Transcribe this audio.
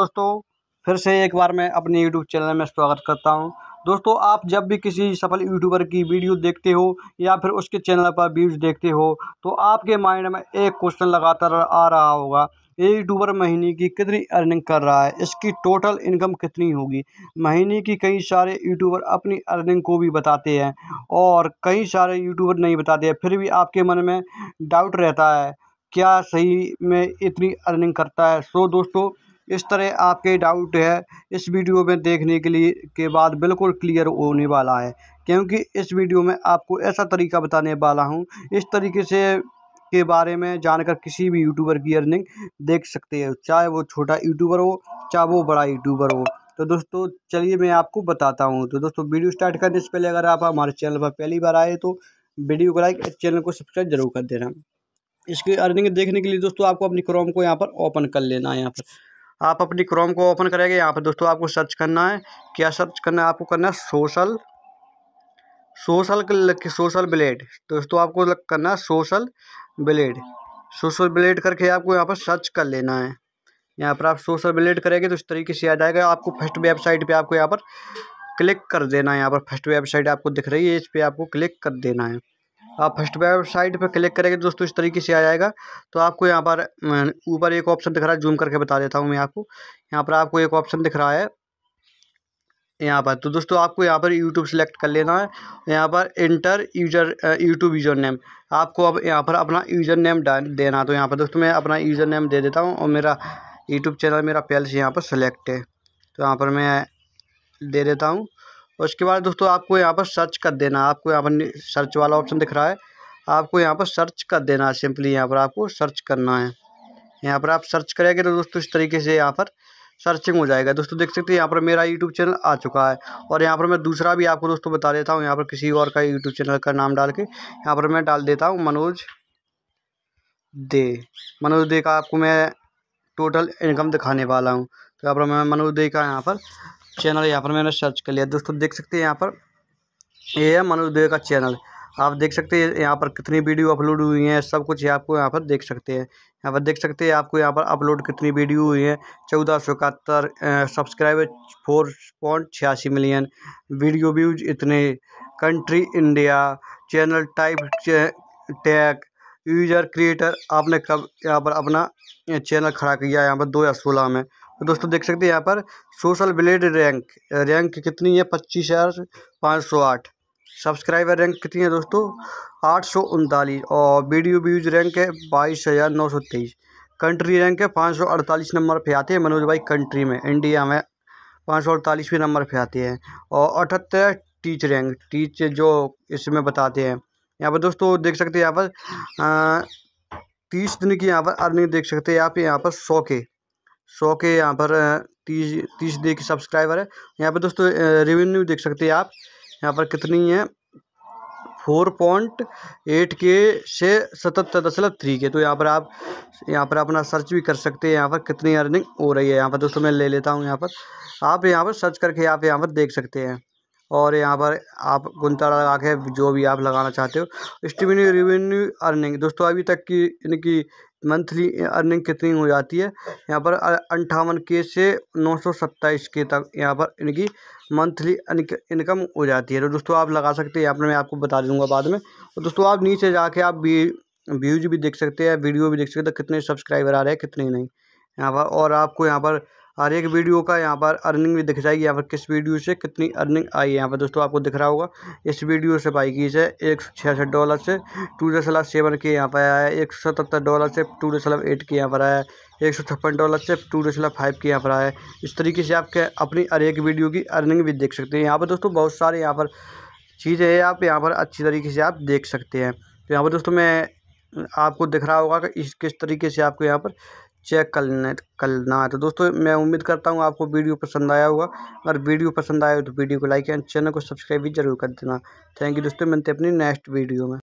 दोस्तों फिर से एक बार मैं अपने यूट्यूब चैनल में स्वागत करता हूं दोस्तों आप जब भी किसी सफल यूट्यूबर की वीडियो देखते हो या फिर उसके चैनल पर व्यूज देखते हो तो आपके माइंड में एक क्वेश्चन लगातार आ रहा होगा ये यूट्यूबर महीने की कितनी अर्निंग कर रहा है इसकी टोटल इनकम कितनी होगी महीने की कई सारे यूट्यूबर अपनी अर्निंग को भी बताते हैं और कई सारे यूट्यूबर नहीं बताते हैं फिर भी आपके मन में डाउट रहता है क्या सही में इतनी अर्निंग करता है सो दोस्तों इस तरह आपके डाउट है इस वीडियो में देखने के लिए के बाद बिल्कुल क्लियर होने वाला है क्योंकि इस वीडियो में आपको ऐसा तरीका बताने वाला हूँ इस तरीके से के बारे में जानकर किसी भी यूट्यूबर की अर्निंग देख सकते हैं चाहे वो छोटा यूट्यूबर हो चाहे वो बड़ा यूट्यूबर हो तो दोस्तों चलिए मैं आपको बताता हूँ तो दोस्तों वीडियो स्टार्ट करने से पहले अगर आप हमारे चैनल पर पहली बार आए तो वीडियो को लाइक चैनल को सब्सक्राइब जरूर कर देना इसकी अर्निंग देखने के लिए दोस्तों आपको अपनी क्रोम को यहाँ पर ओपन कर लेना है यहाँ पर आप अपनी क्रोम को ओपन करेंगे यहाँ पर दोस्तों आपको सर्च करना है क्या सर्च करना है आपको करना है सोशल सोशल सोशल ब्लेड दोस्तों आपको करना है सोशल ब्लेड सोशल ब्लेड करके आपको यहाँ पर सर्च कर लेना है यहाँ पर आप सोशल ब्लेड करेंगे तो इस तरीके से आ जाएगा आपको फर्स्ट वेबसाइट पे आपको यहाँ पर क्लिक कर देना है यहाँ पर फर्स्ट वेबसाइट आपको दिख रही है इस पर आपको क्लिक कर देना है आप फर्स्ट वेबसाइट पर क्लिक करेंगे दोस्तों इस तरीके से आ जाएगा तो आपको यहाँ पर ऊपर एक ऑप्शन दिख रहा है जूम करके बता देता हूँ मैं आपको यहाँ पर आपको एक ऑप्शन दिख रहा है यहाँ पर तो दोस्तों आपको यहाँ पर यूट्यूब सेलेक्ट कर लेना है यहाँ पर enter user YouTube user name आपको अब यहाँ पर अपना यूज़र नेम देना तो यहाँ पर दोस्तों मैं अपना यूज़र नेम दे देता हूँ और मेरा यूट्यूब चैनल मेरा पहले से यहाँ पर सेलेक्ट है तो यहाँ पर मैं दे देता हूँ उसके बाद दोस्तों आपको यहाँ पर सर्च कर देना आपको यहाँ पर सर्च वाला ऑप्शन दिख रहा है आपको यहाँ पर सर्च कर देना है सिंपली यहाँ पर आपको सर्च करना है यहाँ पर आप सर्च करेंगे तो दोस्तों इस तरीके से यहाँ पर सर्चिंग हो जाएगा दोस्तों देख सकते हैं यहाँ पर मेरा यूट्यूब चैनल आ चुका है और यहाँ पर मैं दूसरा भी आपको दोस्तों बता देता हूँ यहाँ पर किसी और का यूट्यूब चैनल का नाम डाल के यहाँ पर मैं डाल देता हूँ मनोज दे मनोज दे का आपको मैं टोटल इनकम दिखाने वाला हूँ तो यहाँ पर मैं मनोज दे का यहाँ पर चैनल यहाँ पर मैंने सर्च कर लिया दोस्तों देख सकते हैं यहाँ पर ये है मनोज देव का चैनल आप देख सकते हैं यहाँ पर कितनी वीडियो अपलोड हुई हैं सब कुछ है आपको यहाँ पर देख सकते हैं यहाँ पर देख सकते हैं आपको यहाँ पर अपलोड कितनी वीडियो हुई है चौदह सौ इकहत्तर सब्सक्राइबर फोर पॉइंट छियासी मिलियन वीडियो व्यूज इतने country India channel type tag user creator आपने कब यहाँ पर अपना चैनल खड़ा किया यहाँ पर दो हज़ार सोलह में तो दोस्तों देख सकते हैं यहाँ पर सोशल ब्लेड रैंक रैंक कितनी है पच्चीस हज़ार पाँच सौ आठ सब्सक्राइबर रैंक कितनी है दोस्तों आठ सौ उनतालीस और वीडियो व्यूज रैंक है बाईस हज़ार नौ सौ तेईस कंट्री रैंक है पाँच सौ अड़तालीस नंबर पे आते हैं मनोज भाई कंट्री में इंडिया में पाँच सौ अड़तालीसवें नंबर पर आते हैं और अठहत्तर टीच रैंक टीच जो इसमें बताते हैं यहाँ पर दोस्तों देख सकते हैं यहाँ पर तीस दिन की यहाँ पर अर्निंग देख सकते हैं आप यहाँ पर सौ के सौ के यहाँ पर तीस तीस डे के सब्सक्राइबर है यहाँ पर दोस्तों रेवेन्यू देख सकते हैं आप यहाँ पर कितनी है फोर पॉइंट एट के से सतहत्तर दशमलव थ्री के तो यहाँ पर आप यहाँ पर अपना सर्च भी कर सकते हैं यहाँ पर कितनी अर्निंग हो रही है यहाँ पर दोस्तों मैं ले लेता हूँ यहाँ पर आप यहाँ पर सर्च करके आप यहाँ पर देख सकते हैं और यहाँ पर आप गुंता लगा के जो भी आप लगाना चाहते हो स्टीमिन रेवेन्यू अर्निंग दोस्तों अभी तक की इनकी मंथली अर्निंग कितनी हो जाती है यहाँ पर अंठावन के से नौ सौ सत्ताईस के तक यहाँ पर इनकी मंथली इनकम हो जाती है तो दोस्तों आप लगा सकते हैं यहाँ पर मैं आपको बता दूंगा बाद में और तो दोस्तों आप नीचे जाके आप भी व्यूज भी देख सकते हैं वीडियो भी देख सकते हैं तो कितने सब्सक्राइबर आ रहे हैं कितने नहीं यहाँ पर और आपको यहाँ पर हर एक वीडियो का यहाँ पर अर्निंग भी दिख जाएगी यहाँ पर किस वीडियो से कितनी अर्निंग आई है यहाँ पर दोस्तों आपको दिख रहा होगा इस वीडियो से बाई की से एक सौ छियासठ डॉलर से टू दशमलव सेवन के यहाँ पर आया है एक सौ सतहत्तर डॉलर से टू दशमलव एट के यहाँ पर आया है एक सौ छप्पन डॉलर से टू दशमलव फाइव के यहाँ पर आया है इस तरीके से आप अपनी हर एक वीडियो की अर्निंग भी देख सकते हैं यहाँ पर दोस्तों बहुत सारे यहाँ पर चीज़ें हैं आप यहाँ पर अच्छी तरीके से आप देख सकते हैं तो यहाँ पर दोस्तों मैं आपको दिख रहा होगा कि इस किस तरीके से आपको यहाँ पर चेक कर लेना कर लेना तो दोस्तों मैं उम्मीद करता हूँ आपको वीडियो पसंद आया होगा अगर वीडियो पसंद आया हो तो वीडियो को लाइक एंड चैनल को सब्सक्राइब भी जरूर कर देना थैंक यू दोस्तों मिलते अपनी नेक्स्ट वीडियो में